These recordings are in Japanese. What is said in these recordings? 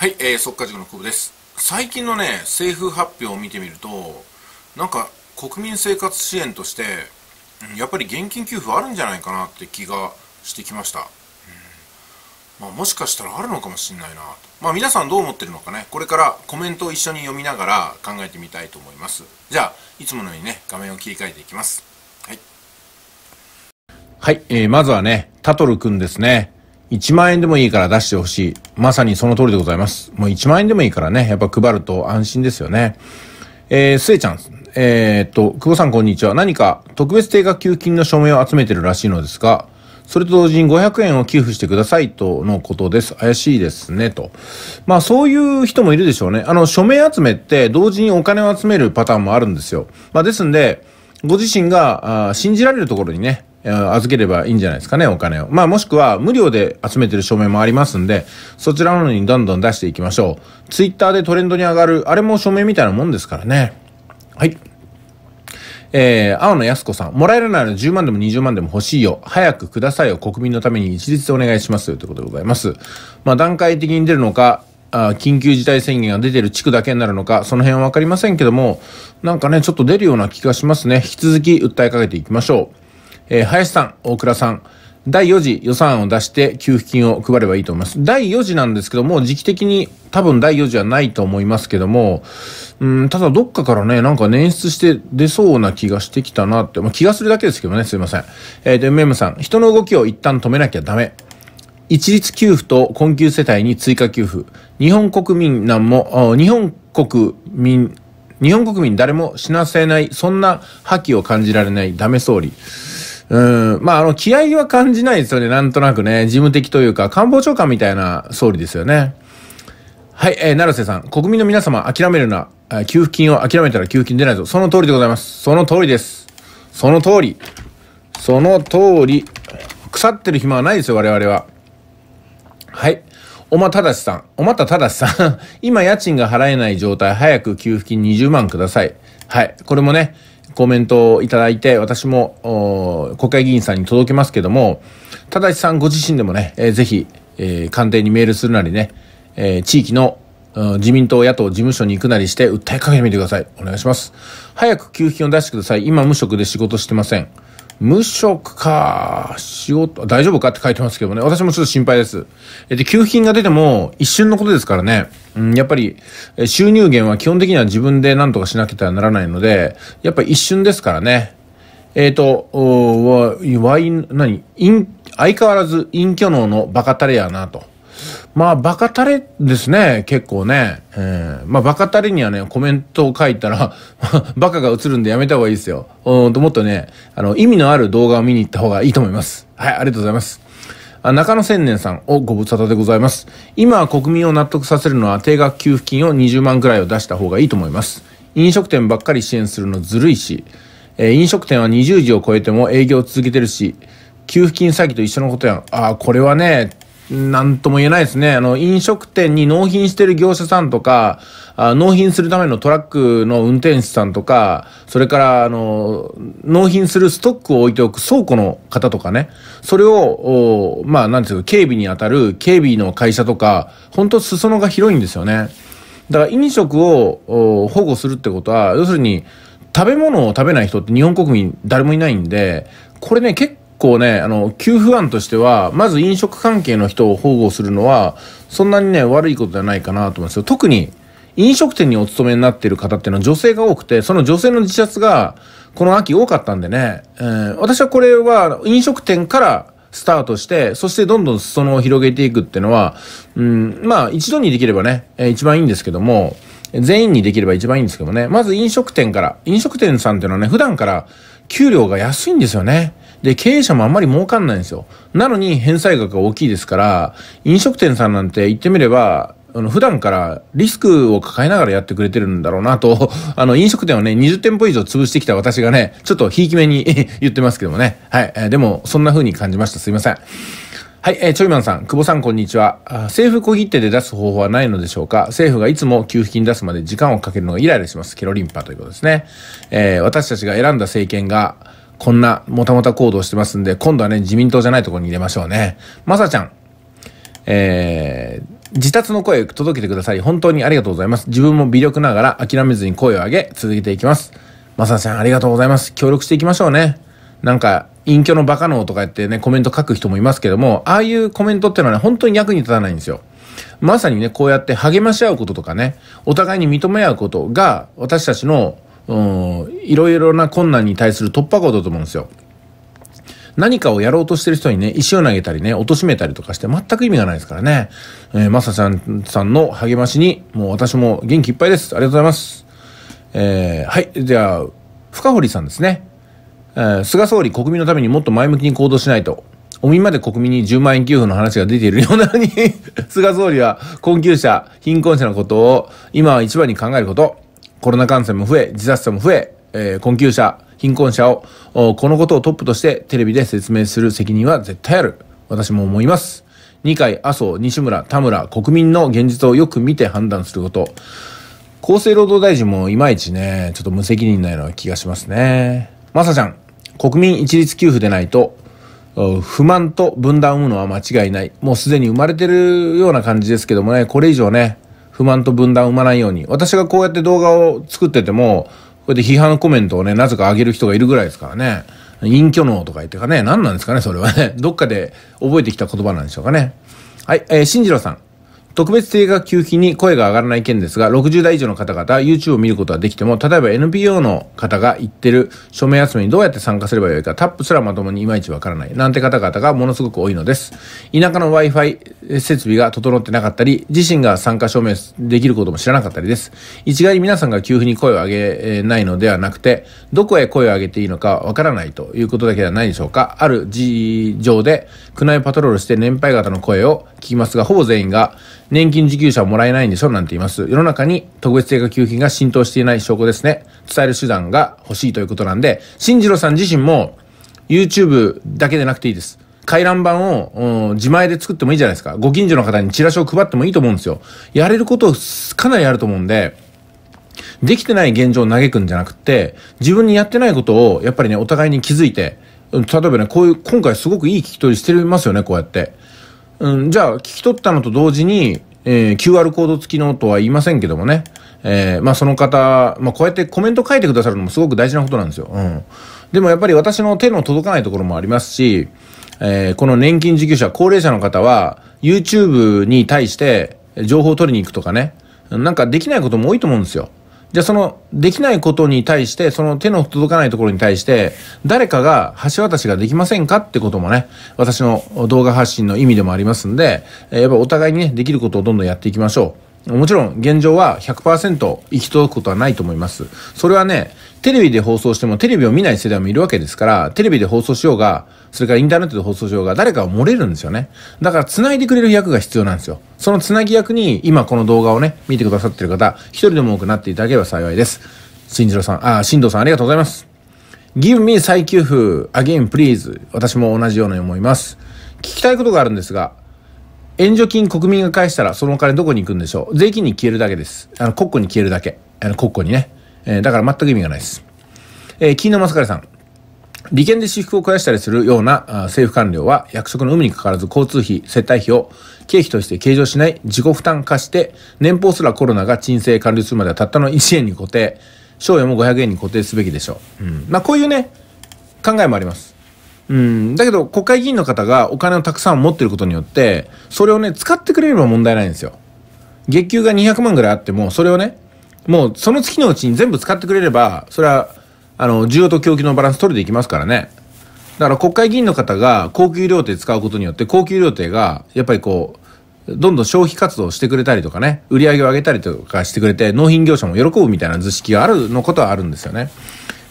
はい、えー、速稼塾の久保です。最近のね、政府発表を見てみると、なんか国民生活支援として、やっぱり現金給付あるんじゃないかなって気がしてきました。うん、まあ、もしかしたらあるのかもしれないなまあ、皆さんどう思ってるのかね、これからコメントを一緒に読みながら考えてみたいと思います。じゃあ、いつものようにね、画面を切り替えていきます。はい。はい、えー、まずはね、タトルくんですね。1万円でもいいから出してほしい。まさにその通りでございます。もう1万円でもいいからね、やっぱ配ると安心ですよね。えー、すえちゃん。えー、っと、久保さんこんにちは。何か特別定額給付金の署名を集めてるらしいのですが、それと同時に500円を寄付してくださいとのことです。怪しいですね、と。まあそういう人もいるでしょうね。あの、署名集めって同時にお金を集めるパターンもあるんですよ。まあですんで、ご自身が信じられるところにね、預ければいいんじゃないですかね、お金を。まあもしくは無料で集めてる証明もありますんで、そちらのにどんどん出していきましょう。ツイッターでトレンドに上がる、あれも証明みたいなもんですからね。はい。えー、青野安子さん。もらえるなら10万でも20万でも欲しいよ。早くくださいよ。国民のために一律でお願いしますよ。ということでございます。まあ、段階的に出るのか、あ緊急事態宣言が出てる地区だけになるのか、その辺はわかりませんけども、なんかね、ちょっと出るような気がしますね。引き続き訴えかけていきましょう。えー、林さん、大倉さん、第4次予算案を出して給付金を配ればいいと思います。第4次なんですけども、時期的に多分第4次はないと思いますけども、うん、ただどっかからね、なんか捻出して出そうな気がしてきたなって、まあ、気がするだけですけどね、すいません。えー、で、メムさん、人の動きを一旦止めなきゃダメ。一律給付と困窮世帯に追加給付。日本国民なんも、日本国民、日本国民誰も死なせない、そんな覇気を感じられないダメ総理。うん、まあ、あの、気合は感じないですよね、なんとなくね。事務的というか、官房長官みたいな総理ですよね。はい、えー、成瀬さん。国民の皆様、諦めるな。給付金を諦めたら給付金出ないぞ。その通りでございます。その通りです。その通り。その通り。腐ってる暇はないですよ、我々は。はい。おまただしさん。おまたただしさん。今、家賃が払えない状態、早く給付金20万ください。はい。これもね、コメントをいただいて、私も国会議員さんに届けますけども、ただしさんご自身でもね、えー、ぜひ、えー、官邸にメールするなりね、えー、地域の自民党野党事務所に行くなりして訴えかけてみてください。お願いします。早く給付金を出してください。今無職で仕事してません。無職か、仕事、大丈夫かって書いてますけどね、私もちょっと心配です。え、で、給付金が出ても一瞬のことですからね、うん、やっぱり収入源は基本的には自分で何とかしなければならないので、やっぱり一瞬ですからね、えっ、ー、と、ワイン、何、相変わらず隠居能のバカタレやなと。まあ、バカタレですね、結構ね。えー、まあ、バカタレにはね、コメントを書いたらバカ が映るんでやめた方がいいですよ。うんと、もっとね、あの、意味のある動画を見に行った方がいいと思います。はい、ありがとうございます。あ中野千年さんをご無沙汰でございます。今は国民を納得させるのは定額給付金を20万くらいを出した方がいいと思います。飲食店ばっかり支援するのずるいし、えー、飲食店は20時を超えても営業を続けてるし、給付金詐欺と一緒のことやん。ああ、これはね、なんとも言えないですね。あの、飲食店に納品してる業者さんとか、あ納品するためのトラックの運転手さんとか、それから、あの、納品するストックを置いておく倉庫の方とかね、それを、まあ、なんですか、警備に当たる警備の会社とか、本当裾野が広いんですよね。だから飲食を保護するってことは、要するに、食べ物を食べない人って日本国民誰もいないんで、これね、結構、構ね、あの、給付案としては、まず飲食関係の人を保護するのは、そんなにね、悪いことじゃないかなと思うんですよ。特に、飲食店にお勤めになっている方っていうのは女性が多くて、その女性の自殺が、この秋多かったんでね、えー、私はこれは飲食店からスタートして、そしてどんどん裾野を広げていくっていうのは、うん、まあ一度にできればね、えー、一番いいんですけども、全員にできれば一番いいんですけどね。まず飲食店から。飲食店さんっていうのはね、普段から給料が安いんですよね。で、経営者もあんまり儲かんないんですよ。なのに返済額が大きいですから、飲食店さんなんて言ってみれば、あの普段からリスクを抱えながらやってくれてるんだろうなと、あの飲食店をね、20店舗以上潰してきた私がね、ちょっとひいき目に 言ってますけどもね。はい。えー、でも、そんな風に感じました。すいません。はい、えー、ちょいまんさん、久保さんこんにちは。政府小切手で出す方法はないのでしょうか政府がいつも給付金出すまで時間をかけるのがイライラします。ケロリンパということですね。えー、私たちが選んだ政権が、こんなもたもた行動してますんで、今度はね、自民党じゃないところに入れましょうね。まさちゃん、えー、自殺の声届けてくださり、本当にありがとうございます。自分も微力ながら諦めずに声を上げ、続けていきます。まさちゃん、ありがとうございます。協力していきましょうね。なんか、隠居のバカのとか言ってね、コメント書く人もいますけども、ああいうコメントってのはね、本当に役に立たないんですよ。まさにね、こうやって励まし合うこととかね、お互いに認め合うことが、私たちのうん、いろいろな困難に対する突破口だと思うんですよ。何かをやろうとしてる人にね、石を投げたりね、貶めたりとかして全く意味がないですからね。えー、まさちゃんさんの励ましに、もう私も元気いっぱいです。ありがとうございます。えー、はい、じゃあ、深堀さんですね。えー、菅総理国民のためにもっと前向きに行動しないと。おみまで国民に10万円給付の話が出ているようなのに菅総理は困窮者、貧困者のことを今は一番に考えること。コロナ感染も増え、自殺者も増え、えー、困窮者、貧困者を、このことをトップとしてテレビで説明する責任は絶対ある。私も思います。二階、麻生、西村、田村、国民の現実をよく見て判断すること。厚生労働大臣もいまいちね、ちょっと無責任なような気がしますね。まさちゃん、国民一律給付でないと、不満と分断を生むのは間違いない。もうすでに生まれてるような感じですけどもね、これ以上ね、不満と分断を生まないように、私がこうやって動画を作ってても、こうやって批判コメントをね、なぜか上げる人がいるぐらいですからね。隠居能とか言ってかね、何なんですかね、それはね。どっかで覚えてきた言葉なんでしょうかね。はい、えー、新次郎さん。特別定額給付金に声が上がらない件ですが、60代以上の方々、YouTube を見ることはできても、例えば NPO の方が言ってる署名集めにどうやって参加すればよいか、タップすらまともにいまいちわからない、なんて方々がものすごく多いのです。田舎の Wi-Fi 設備が整ってなかったり、自身が参加証明できることも知らなかったりです。一概に皆さんが給付に声を上げないのではなくて、どこへ声を上げていいのかわからないということだけではないでしょうか。ある事情で、区内パトロールして年配方の声を聞きますが、ほぼ全員が、年金受給者はもらえないんでしょなんて言います。世の中に特別定額給付金が浸透していない証拠ですね。伝える手段が欲しいということなんで、新次郎さん自身も YouTube だけでなくていいです。回覧板を、自前で作ってもいいじゃないですか。ご近所の方にチラシを配ってもいいと思うんですよ。やれることかなりあると思うんで、できてない現状を嘆くんじゃなくて、自分にやってないことを、やっぱりね、お互いに気づいて、例えばね、こういう、今回すごくいい聞き取りしてますよね、こうやって。うん、じゃあ、聞き取ったのと同時に、えー、QR コード付きのとは言いませんけどもね、えー、まあその方、まあこうやってコメント書いてくださるのもすごく大事なことなんですよ。うん。でもやっぱり私の手の届かないところもありますし、えー、この年金受給者、高齢者の方は、YouTube に対して情報を取りに行くとかね、なんかできないことも多いと思うんですよ。じゃあそのできないことに対して、その手の届かないところに対して、誰かが橋渡しができませんかってこともね、私の動画発信の意味でもありますんで、やっぱお互いにね、できることをどんどんやっていきましょう。もちろん現状は100%行き届くことはないと思います。それはね、テレビで放送してもテレビを見ない世代もいるわけですから、テレビで放送しようが、それからインターネットで放送しようが、誰かを漏れるんですよね。だから繋いでくれる役が必要なんですよ。その繋ぎ役に、今この動画をね、見てくださってる方、一人でも多くなっていただければ幸いです。新次郎さん、あ、あ、新藤さんありがとうございます。Give me 再給付 again please 私も同じように思います。聞きたいことがあるんですが、援助金国民が返したらそのお金どこに行くんでしょう税金に消えるだけです。あの、国庫に消えるだけ。あの、国庫にね。えー、だから全く意味がないです。えー、金のマスカレさん。利権で私服を肥やしたりするような政府官僚は役職の有無にかかわらず交通費、接待費を経費として計上しない自己負担化して年俸すらコロナが鎮静完了するまではたったの1円に固定、賞与も500円に固定すべきでしょう。うん、まあこういうね、考えもあります。うん、だけど国会議員の方がお金をたくさん持ってることによって、それをね、使ってくれれば問題ないんですよ。月給が200万ぐらいあっても、それをね、もうその月のうちに全部使ってくれれば、それは、あの、需要と供給のバランス取れていきますからね。だから国会議員の方が高級料亭使うことによって、高級料亭が、やっぱりこう、どんどん消費活動をしてくれたりとかね、売り上げを上げたりとかしてくれて、納品業者も喜ぶみたいな図式があるのことはあるんですよね。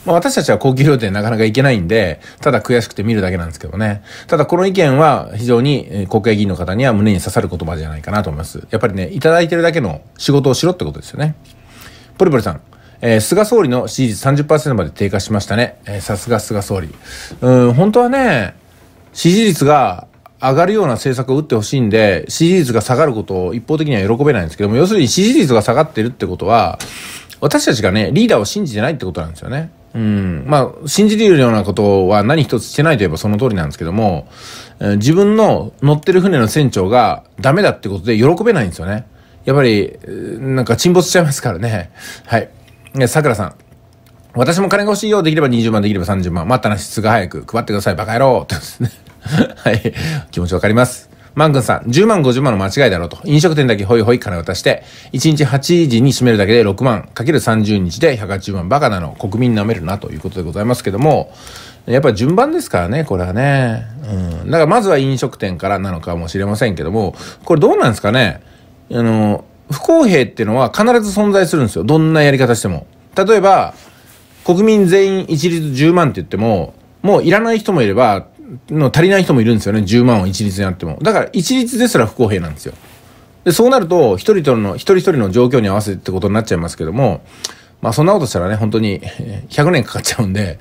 まあ、私たちは高級料亭なかなか行けないんで、ただ悔しくて見るだけなんですけどね。ただこの意見は非常に国会議員の方には胸に刺さる言葉じゃないかなと思います。やっぱりね、いただいてるだけの仕事をしろってことですよね。ポリポリさん。えー、菅総理の支持率30%まで低下しましたね。えー、さすが菅総理。うん、本当はね、支持率が上がるような政策を打ってほしいんで、支持率が下がることを一方的には喜べないんですけども、要するに支持率が下がってるってことは、私たちがね、リーダーを信じてないってことなんですよね。うん。まあ、信じるようなことは何一つしてないといえばその通りなんですけども、えー、自分の乗ってる船の船長がダメだってことで喜べないんですよね。やっぱり、なんか沈没しちゃいますからね。はい。桜さん。私も金が欲しいよ。できれば20万、できれば30万。待ったな、質が早く。配ってください。バカ野郎ってですね。はい。気持ちわかります。マン君さん、10万、50万の間違いだろうと。飲食店だけホイホイ金渡して、1日8時に閉めるだけで6万、かける30日で180万、バカなの。国民舐めるな、ということでございますけども、やっぱ順番ですからね、これはね。うん。だからまずは飲食店からなのかもしれませんけども、これどうなんですかねあの、不公平っていうのは必ず存在するんですよ。どんなやり方しても。例えば、国民全員一律10万って言っても、もういらない人もいれば、の足りない人もいるんですよね。10万を一律にあっても。だから一律ですら不公平なんですよ。で、そうなると、一人との、一人一人の状況に合わせてってことになっちゃいますけども、まあそんなことしたらね、本当に100年かかっちゃうんで、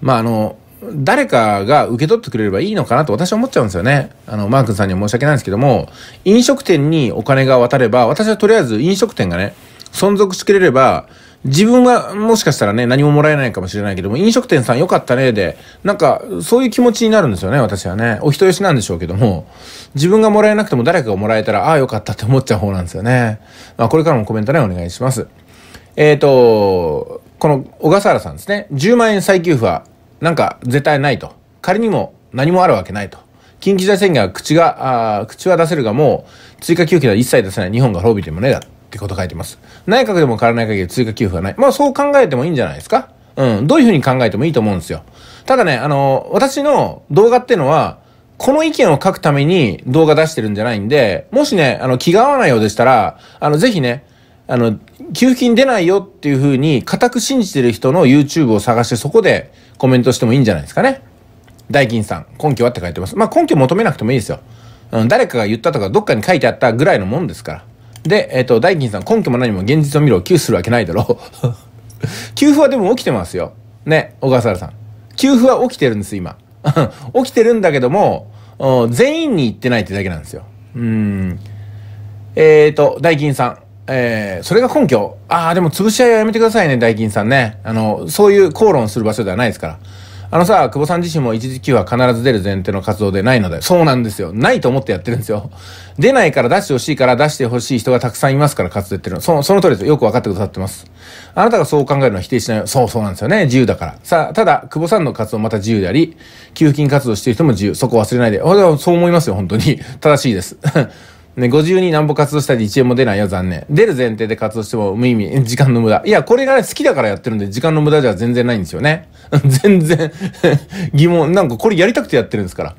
まああの、誰かが受け取ってくれればいいのかなと私は思っちゃうんですよね。あの、マー君さんには申し訳ないんですけども、飲食店にお金が渡れば、私はとりあえず飲食店がね、存続してくれれば、自分はもしかしたらね、何ももらえないかもしれないけども、飲食店さん良かったねで、なんか、そういう気持ちになるんですよね、私はね。お人よしなんでしょうけども、自分がもらえなくても誰かがもらえたら、ああ、良かったって思っちゃう方なんですよね。まあ、これからもコメントね、お願いします。えっ、ー、と、この小笠原さんですね。10万円再給付はなんか絶対ないと。仮にも何もあるわけないと。緊急事態宣言は口が、あ口は出せるがもう追加給付は一切出せない日本が滅びてもねえだってこと書いてます。内閣でも変わらない限り追加給付はない。まあそう考えてもいいんじゃないですか。うん。どういうふうに考えてもいいと思うんですよ。ただね、あの、私の動画ってのは、この意見を書くために動画出してるんじゃないんで、もしね、あの、気が合わないようでしたら、あの、ぜひね、あの、給付金出ないよっていうふうに固く信じてる人の YouTube を探してそこでコメントしてもいいんじゃないですかね。大金さん、根拠はって書いてます。まあ、根拠求めなくてもいいですよ。うん、誰かが言ったとか、どっかに書いてあったぐらいのもんですから。で、えっ、ー、と、大金さん、根拠も何も現実を見ろ、給付するわけないだろう。給付はでも起きてますよ。ね、小笠原さん。給付は起きてるんです、今。起きてるんだけども、全員に言ってないってだけなんですよ。うん。えっ、ー、と、大金さん。えー、それが根拠。ああ、でも潰し合いはやめてくださいね、大金さんね。あの、そういう口論する場所ではないですから。あのさ、久保さん自身も一時期は必ず出る前提の活動でないので、そうなんですよ。ないと思ってやってるんですよ。出ないから出してほしいから出してほしい人がたくさんいますから活動やってるの。その、その通りですよ。よく分かってくださってます。あなたがそう考えるのは否定しないよ。そうそうなんですよね。自由だから。さあ、ただ、久保さんの活動また自由であり、給付金活動してる人も自由。そこ忘れないで。あそう思いますよ、本当に。正しいです。ね、52何歩活動したり1円も出ないよ、残念。出る前提で活動しても無意味、時間の無駄。いや、これがね、好きだからやってるんで、時間の無駄じゃ全然ないんですよね。全然 疑問。なんかこれやりたくてやってるんですから。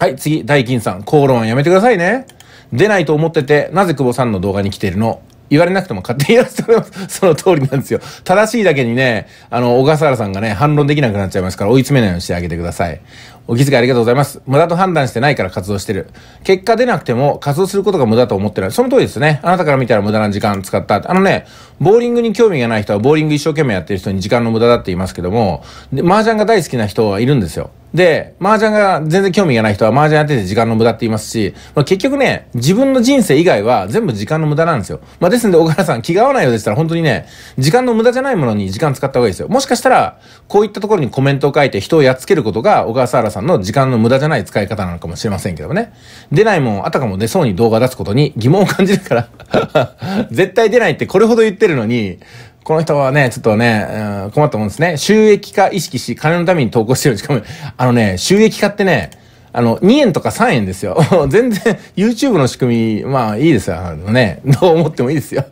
はい、次、大金さん。口論やめてくださいね。出ないと思ってて、なぜ久保さんの動画に来てるの言われなくても勝手にやらせてもらいます。その通りなんですよ。正しいだけにね、あの、小笠原さんがね、反論できなくなっちゃいますから、追い詰めないようにしてあげてください。お気遣いありがとうございます。無駄と判断してないから活動してる。結果出なくても活動することが無駄と思ってない。その通りですね。あなたから見たら無駄な時間使った。あのね、ボーリングに興味がない人はボーリング一生懸命やってる人に時間の無駄だって言いますけども、で麻雀が大好きな人はいるんですよ。で、麻雀が全然興味がない人は麻雀やってて時間の無駄って言いますし、まあ、結局ね、自分の人生以外は全部時間の無駄なんですよ。まあ、ですんで、小原さん気が合わないようでしたら本当にね、時間の無駄じゃないものに時間使った方がいいですよ。もしかしたら、こういったところにコメントを書いて人をやっつけることが小川沢原さんの時間の無駄じゃない使い方なのかもしれませんけどね。出ないもん、あたかも出そうに動画出すことに疑問を感じるから 絶対出ないってこれほど言ってるのに、この人はね、ちょっとね、うん、困ったもんですね。収益化意識し、金のために投稿してるしかも、あのね、収益化ってね、あの、2円とか3円ですよ。全然 YouTube の仕組み、まあいいですよ。あのね、どう思ってもいいですよ。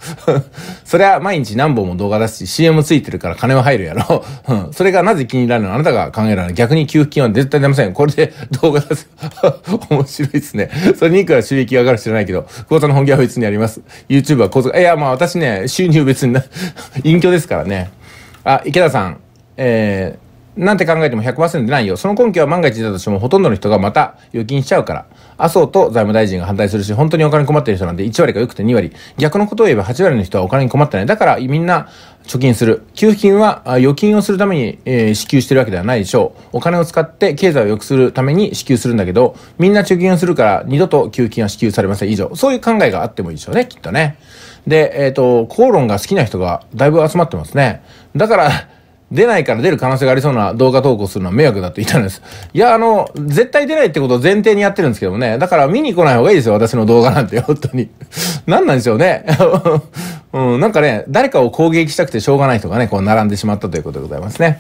それは毎日何本も動画出すし CM ついてるから金は入るやろ。うん。それがなぜ気に入らないのあなたが考えられない。逆に給付金は絶対出ません。これで動画出す。面白いですね。それにいくら収益が上がる知らないけど、クオータの本業は別にあります。YouTube は構造、いやまあ私ね、収入別にな、隠居ですからね。あ、池田さん。えー、なんて考えても100%ないよ。その根拠は万が一だとしてもほとんどの人がまた預金しちゃうから。麻生と財務大臣が反対するし、本当にお金困ってる人なんて1割が良くて2割。逆のことを言えば8割の人はお金に困ってない。だからみんな貯金する。給付金は預金をするために、えー、支給してるわけではないでしょう。お金を使って経済を良くするために支給するんだけど、みんな貯金をするから二度と給付金は支給されません。以上。そういう考えがあってもいいでしょうね、きっとね。で、えっ、ー、と、口論が好きな人がだいぶ集まってますね。だから、出ないから出る可能性がありそうな動画投稿するのは迷惑だと言ったんです。いや、あの、絶対出ないってことを前提にやってるんですけどもね。だから見に来ない方がいいですよ、私の動画なんて、本当に。何なんでしょうね。うん、なんかね、誰かを攻撃したくてしょうがない人がね、こう並んでしまったということでございますね。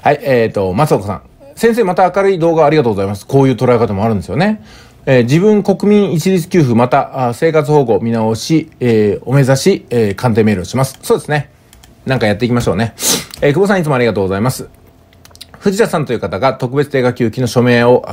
はい、えっ、ー、と、松岡さん。先生、また明るい動画ありがとうございます。こういう捉え方もあるんですよね。えー、自分国民一律給付、また生活保護見直し、えー、お目指し、えー、鑑定メールをします。そうですね。なんかやっていきましょうね。えー、久保さんいつもありがとうございます。藤田さんという方が特別定額給付金の署名を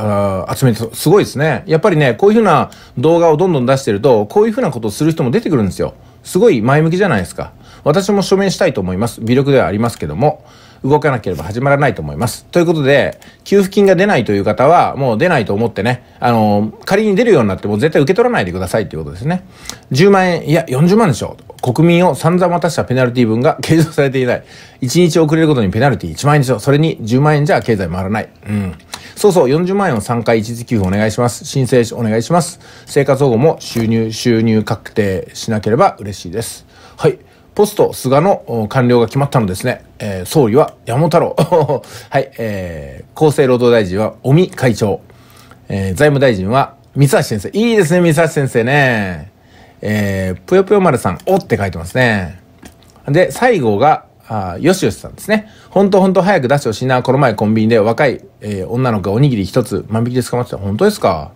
集めて、すごいですね。やっぱりね、こういうふうな動画をどんどん出してると、こういうふうなことをする人も出てくるんですよ。すごい前向きじゃないですか。私も署名したいと思います。微力ではありますけども。動かなければ始まらないと思います。ということで、給付金が出ないという方は、もう出ないと思ってね、あの、仮に出るようになっても絶対受け取らないでくださいということですね。10万円、いや、40万でしょ。国民を散々ん渡したペナルティ分が計上されていない。1日遅れることにペナルティ1万円でしょ。それに10万円じゃ経済回らない。うん。そうそう、40万円を3回一時給付お願いします。申請お願いします。生活保護も収入、収入確定しなければ嬉しいです。はい。ポスト菅の官僚が決まったのですね。えー、総理は山本太郎。はい、えー、厚生労働大臣は尾身会長。えー、財務大臣は三橋先生。いいですね、三橋先生ね。えー、ぷよぷよ丸さん、おって書いてますね。で、最後が、あよしよしさんですね。ほんとほんと早く出してほしいな。この前コンビニで若い、えー、女の子がおにぎり一つ万引きで捕まってた。本当ですか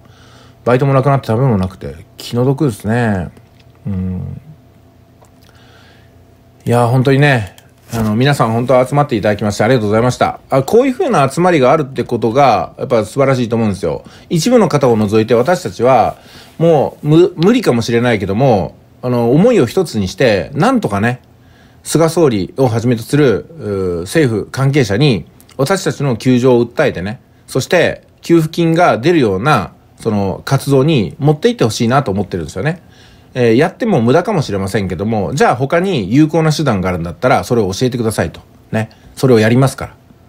バイトもなくなって食べ物なくて気の毒ですね。うん。いや本当にね、あの、皆さん本当は集まっていただきましてありがとうございました。あこういう風な集まりがあるってことが、やっぱ素晴らしいと思うんですよ。一部の方を除いて私たちは、もう無理かもしれないけども、あの、思いを一つにして、なんとかね、菅総理をはじめとする、政府関係者に、私たちの窮状を訴えてね、そして、給付金が出るような、その活動に持っていってほしいなと思ってるんですよね。えー、やっても無駄かもしれませんけども、じゃあ他に有効な手段があるんだったら、それを教えてくださいと。ね。それをやりますか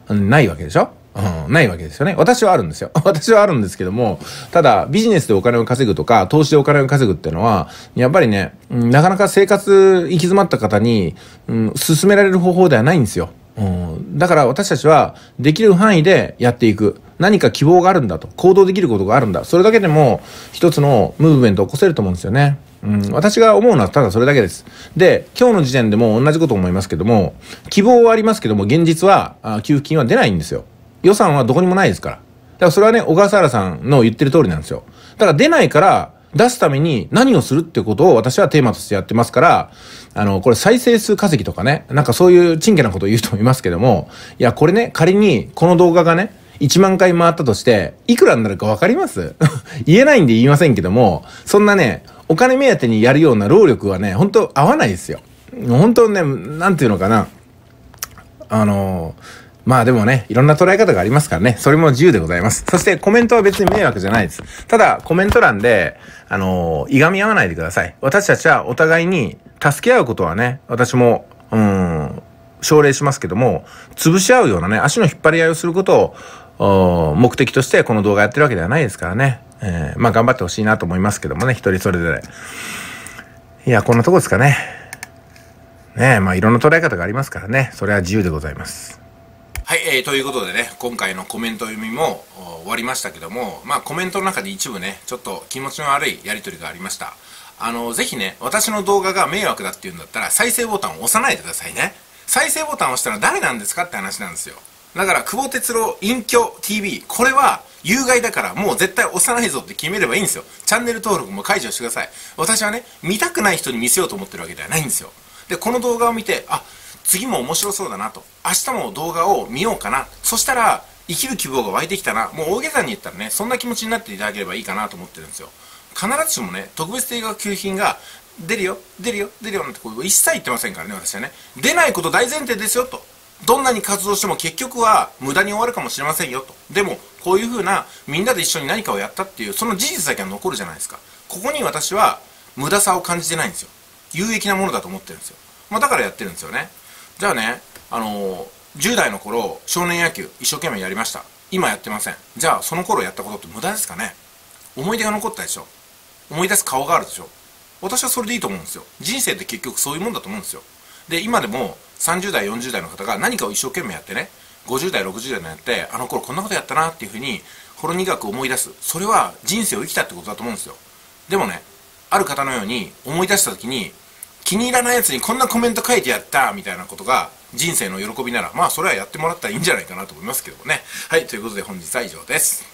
ら。うん、ないわけでしょうん、ないわけですよね。私はあるんですよ。私はあるんですけども、ただビジネスでお金を稼ぐとか、投資でお金を稼ぐっていうのは、やっぱりね、なかなか生活行き詰まった方に、うん、進められる方法ではないんですよ。うん、だから私たちはできる範囲でやっていく。何か希望があるんだと。行動できることがあるんだ。それだけでも一つのムーブメントを起こせると思うんですよね。うん、私が思うのはただそれだけです。で、今日の時点でも同じこと思いますけども、希望はありますけども、現実はあ給付金は出ないんですよ。予算はどこにもないですから。だからそれはね、小笠原さんの言ってる通りなんですよ。だから出ないから、出すために何をするってことを私はテーマとしてやってますから、あの、これ再生数稼ぎとかね、なんかそういうチンケなことを言う人もいますけども、いや、これね、仮にこの動画がね、1万回回ったとして、いくらになるかわかります 言えないんで言いませんけども、そんなね、お金目当てにやるような労力はね、本当合わないですよ。本当ね、なんていうのかな。あのまあでもね、いろんな捉え方がありますからね、それも自由でございます。そしてコメントは別に迷惑じゃないです。ただ、コメント欄で、あのいがみ合わないでください。私たちはお互いに助け合うことはね、私も、うん、奨励しますけども、潰し合うようなね、足の引っ張り合いをすることを、目的としてこの動画やってるわけではないですからね。えー、まあ頑張ってほしいなと思いますけどもね、一人それぞれ。いや、こんなとこですかね。ねえ、まあいろんな捉え方がありますからね、それは自由でございます。はい、えー、ということでね、今回のコメント読みも終わりましたけども、まあコメントの中で一部ね、ちょっと気持ちの悪いやりとりがありました。あの、ぜひね、私の動画が迷惑だっていうんだったら、再生ボタンを押さないでくださいね。再生ボタンを押したら誰なんですかって話なんですよ。だから久保哲郎隠居 TV これは有害だからもう絶対押さないぞって決めればいいんですよチャンネル登録も解除してください私はね見たくない人に見せようと思ってるわけではないんですよでこの動画を見てあ次も面白そうだなと明日も動画を見ようかなそしたら生きる希望が湧いてきたなもう大げさに言ったらねそんな気持ちになっていただければいいかなと思ってるんですよ必ずしもね特別定額給付金が出るよ出るよ出るよなんてこう一切言ってませんからね私はね出ないこと大前提ですよとどんなに活動しても結局は無駄に終わるかもしれませんよと。でも、こういうふうなみんなで一緒に何かをやったっていう、その事実だけは残るじゃないですか。ここに私は無駄さを感じてないんですよ。有益なものだと思ってるんですよ。まあ、だからやってるんですよね。じゃあね、あのー、10代の頃、少年野球一生懸命やりました。今やってません。じゃあ、その頃やったことって無駄ですかね思い出が残ったでしょ思い出す顔があるでしょ私はそれでいいと思うんですよ。人生って結局そういうもんだと思うんですよ。で今でも30代40代の方が何かを一生懸命やってね50代60代になってあの頃こんなことやったなっていうふうにほろ苦く思い出すそれは人生を生きたってことだと思うんですよでもねある方のように思い出した時に気に入らないやつにこんなコメント書いてやったみたいなことが人生の喜びならまあそれはやってもらったらいいんじゃないかなと思いますけどもねはいということで本日は以上です